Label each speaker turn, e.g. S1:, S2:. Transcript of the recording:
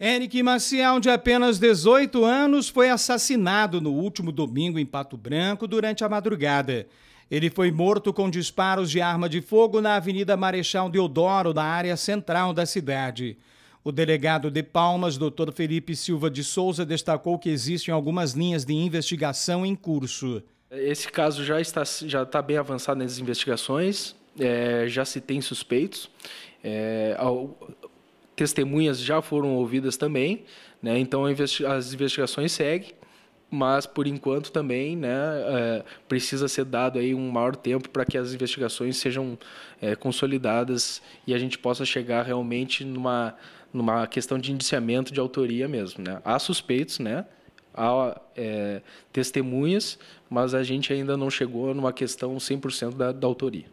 S1: Eric Maciel, de apenas 18 anos, foi assassinado no último domingo em Pato Branco durante a madrugada. Ele foi morto com disparos de arma de fogo na Avenida Marechal Deodoro, na área central da cidade. O delegado de Palmas, Dr. Felipe Silva de Souza, destacou que existem algumas linhas de investigação em curso.
S2: Esse caso já está, já está bem avançado nas investigações, é, já se tem suspeitos. É, testemunhas já foram ouvidas também, né? Então as investigações seguem, mas por enquanto também, né, é, precisa ser dado aí um maior tempo para que as investigações sejam é, consolidadas e a gente possa chegar realmente numa numa questão de indiciamento de autoria mesmo, né? Há suspeitos, né? Há é, testemunhas, mas a gente ainda não chegou numa questão 100% da, da autoria.